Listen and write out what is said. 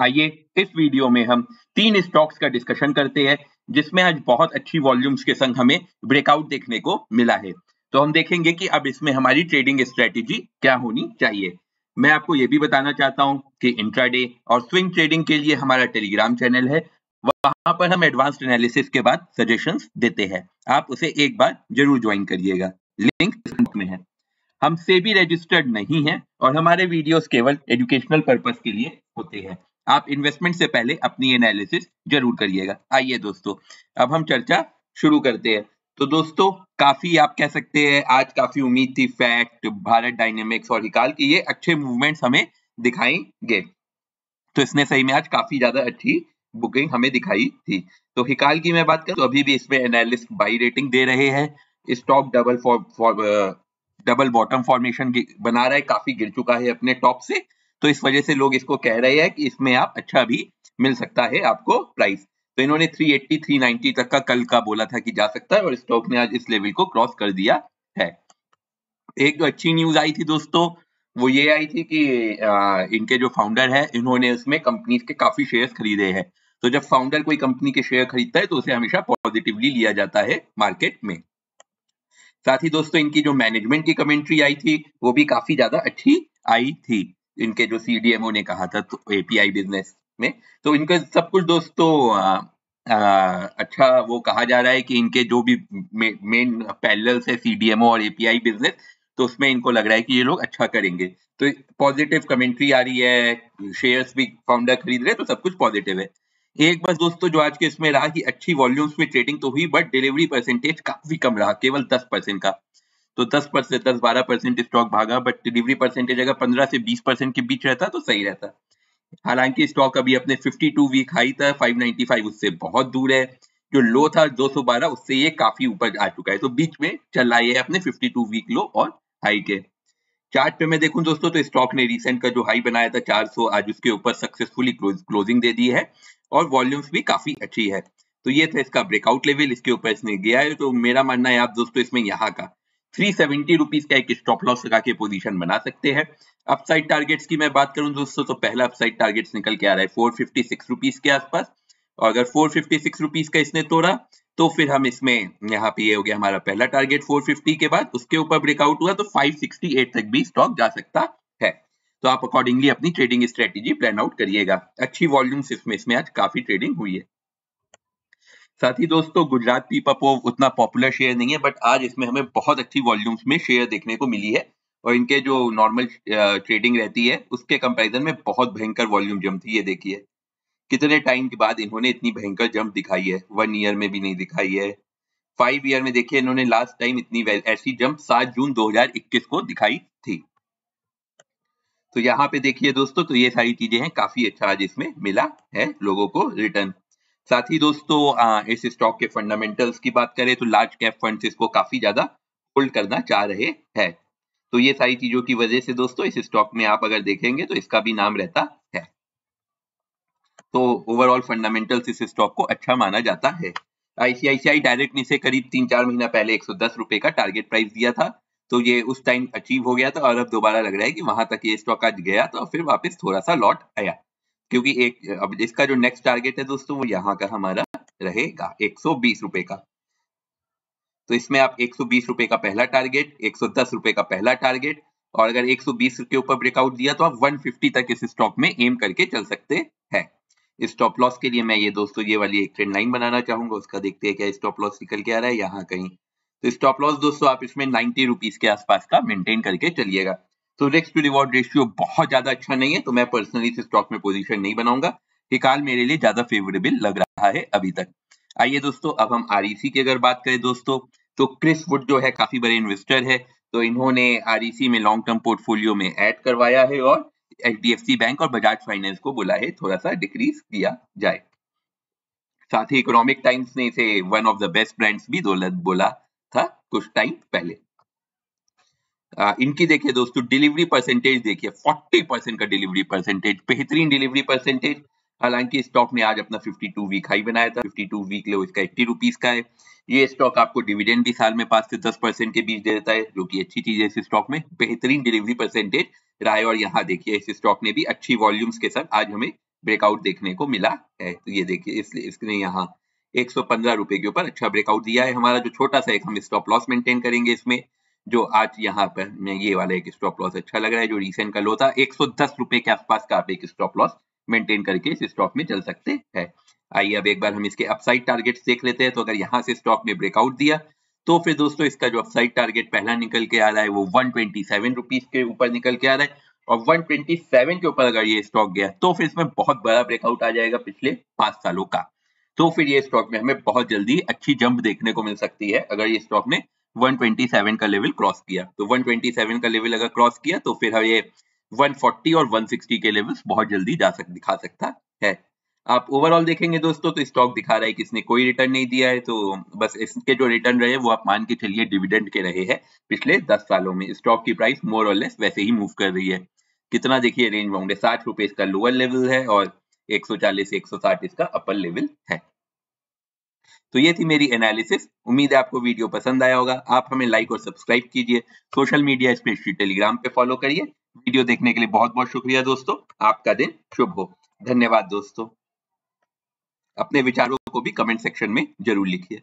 आइए इस वीडियो में हम तीन स्टॉक्स का डिस्कशन करते हैं जिसमें आज बहुत अच्छी वॉल्यूम्स के संग हमें ब्रेकआउट देखने को मिला है तो हम देखेंगे कि अब इसमें हमारी ट्रेडिंग स्ट्रेटेजी क्या होनी चाहिए मैं आपको ये भी बताना चाहता हूँ कि इंट्राडे और स्विंग ट्रेडिंग के लिए हमारा टेलीग्राम चैनल है वहां पर हम एडवांस्ड एनालिसिस के बाद सजेशन देते हैं आप उसे एक बार जरूर ज्वाइन करिएगा लिंक में है हम सेबी रजिस्टर्ड नहीं है और हमारे वीडियोस केवल एजुकेशनल पर्पस के लिए होते हैं आप इन्वेस्टमेंट से पहले अपनी एनालिसिस जरूर करिएगा आइए दोस्तों अब हम चर्चा शुरू करते हैं तो दोस्तों काफी आप कह सकते हैं आज काफी उम्मीद थी फैक्ट भारत डायनेमिक्स और हिकाल की ये अच्छे मूवमेंट्स हमें दिखाई गए तो इसने सही में आज काफी ज्यादा अच्छी बुकिंग हमें दिखाई थी तो हिकाल की मैं बात करूं तो अभी भी इसमें एनालिस्ट बाई रेटिंग दे रहे हैं stock double for double bottom formation बना रहा है काफी गिर चुका है अपने टॉप से तो इस वजह से लोग इसको कह रहे हैं कि इसमें आप अच्छा भी मिल सकता है आपको प्राइस तो इन्होंने 380 390 तक का कल का बोला था कि जा सकता है और स्टॉक ने आज इस लेवल को क्रॉस कर दिया है एक जो अच्छी न्यूज आई थी दोस्तों वो ये आई थी कि इनके जो फाउंडर है इन्होंने उसमें कंपनी के काफी शेयर खरीदे हैं तो जब फाउंडर कोई कंपनी के शेयर खरीदता है तो उसे हमेशा पॉजिटिवली लिया जाता है मार्केट में साथ ही दोस्तों इनकी जो मैनेजमेंट की कमेंट्री आई थी वो भी काफी ज्यादा अच्छी आई थी इनके जो सीडीएमओ ने कहा था तो एपीआई बिजनेस में तो इनका सब कुछ दोस्तों आ, अच्छा वो कहा जा रहा है कि इनके जो भी मेन पैरेलल्स है सीडीएमओ और एपीआई बिजनेस तो उसमें इनको लग रहा है कि ये लोग अच्छा करेंगे तो पॉजिटिव कमेंट्री आ रही है शेयर्स भी फाउंडर खरीद रहे तो सब कुछ पॉजिटिव है एक बस दोस्तों जो आज के इसमें रहा कि अच्छी वॉल्यूम्स में ट्रेडिंग तो हुई बट डिलीवरी परसेंटेज काफी कम रहा केवल दस परसेंट का तो 10 परसेंट दस बारह परसेंट स्टॉक भागा बट डिलीवरी परसेंटेज अगर 15 से 20 परसेंट के बीच रहता तो सही रहता हालांकि स्टॉक अभी अपने 52 वीक हाई था 595 उससे बहुत दूर है जो लो था 212 उससे ये काफी ऊपर आ चुका है तो बीच में चल रहा है अपने 52 वीक लो और हाई के चार्ट पे मैं देखूं दोस्तों तो स्टॉक ने रिसेंट का जो हाई बनाया था 400 आज उसके ऊपर सक्सेसफुली क्लोजिंग दे दी है और वॉल्यूम्स भी काफी अच्छी है तो ये था इसका ब्रेकआउट लेवल इसके ऊपर इसने गया है तो मेरा मानना है आप दोस्तों इसमें यहाँ का सेवेंटी रुपीज का एक स्टॉप लॉस लगा के पोजीशन बना सकते हैं अपसाइड टारगेट्स की मैं बात करूं दोस्तों तो पहला अपसाइड टारगेट्स निकल के आ रहा है फोर फिफ्टी सिक्स रुपीज के आसपास और अगर फोर फिफ्टी सिक्स रुपीज का इसने तोड़ा तो फिर हम इसमें यहाँ पे ये हो गया हमारा पहला टारगेट फोर फिफ्टी के बाद उसके ऊपर ब्रेकआउट हुआ तो एट तक भी स्टॉक जा सकता है तो आप अकॉर्डिंगली अपनी ट्रेडिंग स्ट्रेटेजी प्लान आउट करिएगा अच्छी वॉल्यूम इसमें इसमें आज काफी ट्रेडिंग हुई है साथ ही दोस्तों गुजरात अपो उतना पॉपुलर शेयर नहीं है बट आज इसमें हमें बहुत अच्छी वॉल्यूम्स में शेयर देखने को मिली है और इनके जो नॉर्मल ट्रेडिंग रहती है उसके कंपैरिजन में बहुत भयंकर वॉल्यूम जम थी ये देखिए कितने टाइम के बाद इन्होंने इतनी भयंकर जंप दिखाई है वन ईयर में भी नहीं दिखाई है फाइव ईयर में देखिए इन्होंने लास्ट टाइम इतनी ऐसी जंप सात जून 2021 को दिखाई थी तो यहाँ पे देखिए दोस्तों तो ये सारी चीजें हैं काफी अच्छा आज इसमें मिला है लोगों को रिटर्न साथ ही दोस्तों इस स्टॉक के फंडामेंटल्स की बात करें तो लार्ज कैप फंड इसको काफी ज्यादा होल्ड करना चाह रहे हैं तो ये सारी चीजों की वजह से दोस्तों इस स्टॉक में आप अगर देखेंगे तो इसका भी नाम रहता है तो ओवरऑल फंडामेंटल्स इस स्टॉक को अच्छा माना जाता है आईसीआईसीआई डायरेक्ट ने करीब तीन चार महीना पहले एक रुपए का टारगेट प्राइस दिया था तो ये उस टाइम अचीव हो गया था और अब दोबारा लग रहा है कि वहां तक ये स्टॉक आज गया तो फिर वापस थोड़ा सा लॉट आया क्योंकि एक अब इसका जो नेक्स्ट टारगेट है दोस्तों वो यहाँ का हमारा रहेगा एक सौ का तो इसमें आप एक सौ का पहला टारगेट एक सौ का पहला टारगेट और अगर 120 के ऊपर ब्रेकआउट दिया तो आप 150 तक इस स्टॉक में एम करके चल सकते हैं स्टॉप लॉस के लिए मैं ये दोस्तों ये वाली एक ट्रेंड लाइन बनाना चाहूंगा उसका देखते हैं क्या स्टॉप लॉस निकल के आ रहा है यहाँ कहीं तो स्टॉप लॉस दोस्तों आप इसमें नाइन्टी रुपीज के आसपास का मेंटेन करके चलिएगा तो रिस्क टू रिवॉर्ड रेशियो बहुत ज्यादा अच्छा नहीं है तो मैं पर्सनली इस स्टॉक में पोजिशन नहीं बनाऊंगा काल मेरे लिए ज्यादा फेवरेबल लग रहा है अभी तक आइए दोस्तों अब हम आर e की अगर बात करें दोस्तों तो क्रिस वुड जो है काफी बड़े इन्वेस्टर है तो इन्होंने आर e में लॉन्ग टर्म पोर्टफोलियो में ऐड करवाया है और एच बैंक और बजाज फाइनेंस को बोला है थोड़ा सा डिक्रीज किया जाए साथ ही इकोनॉमिक टाइम्स ने इसे one of the best brands भी दौलत बोला था कुछ टाइम पहले इनकी देखिए दोस्तों डिलीवरी परसेंटेज देखिए 40 परसेंट का डिलीवरी परसेंटेज बेहतरीन डिलीवरी परसेंटेज हालांकि स्टॉक ने आज अपना 52 वीक हाई बनाया था 52 वीक लो इसका एट्टी रुपीज का है ये स्टॉक आपको डिविडेंड भी साल में पांच से दस परसेंट के बीच दे देता है जो कि अच्छी चीज है इस स्टॉक में बेहतरीन डिलीवरी परसेंटेज रहा है और यहाँ देखिए इस स्टॉक ने भी अच्छी वॉल्यूम्स के साथ आज हमें ब्रेकआउट देखने को मिला है तो ये देखिए इसलिए इसने यहाँ एक सौ के ऊपर अच्छा ब्रेकआउट दिया है हमारा जो छोटा सा एक हम स्टॉप लॉस मेंटेन करेंगे इसमें जो आज यहाँ पर मैं ये वाला एक स्टॉप लॉस अच्छा लग रहा है जो रिसेंट का लो था एक सौ रुपए के आसपास का आप एक स्टॉप लॉस मेंटेन करके इस स्टॉक में चल सकते हैं आइए अब एक बार हम इसके अपसाइड टारगेट देख लेते हैं तो अगर यहाँ से स्टॉक ने ब्रेकआउट दिया तो फिर दोस्तों इसका जो अपसाइड टारगेट पहला निकल के आ रहा है वो वन ट्वेंटी के ऊपर निकल के आ रहा है और 127 के ऊपर अगर ये स्टॉक गया तो फिर इसमें बहुत बड़ा ब्रेकआउट आ जाएगा पिछले पांच सालों का तो फिर ये स्टॉक में हमें बहुत जल्दी अच्छी जंप देखने को मिल सकती है अगर ये स्टॉक में 127 का लेवल क्रॉस किया तो 127 का लेवल अगर क्रॉस किया तो फिर हम ये 140 और 160 के लेवल्स बहुत जल्दी जा सक दिखा सकता है आप ओवरऑल देखेंगे दोस्तों तो स्टॉक दिखा रहा है कि इसने कोई रिटर्न नहीं दिया है तो बस इसके जो रिटर्न रहे वो आप मान के चलिए डिविडेंड के रहे हैं पिछले दस सालों में स्टॉक की प्राइस मोर और लेस वैसे ही मूव कर रही है कितना देखिए रेंज बाउंड है साठ रुपए इसका लोअर लेवल है और 140 से 160 इसका अपर लेवल है तो ये थी मेरी एनालिसिस उम्मीद है आपको वीडियो पसंद आया होगा आप हमें लाइक और सब्सक्राइब कीजिए सोशल मीडिया स्पेशली टेलीग्राम पे फॉलो करिए वीडियो देखने के लिए बहुत बहुत शुक्रिया दोस्तों आपका दिन शुभ हो धन्यवाद दोस्तों अपने विचारों को भी कमेंट सेक्शन में जरूर लिखिए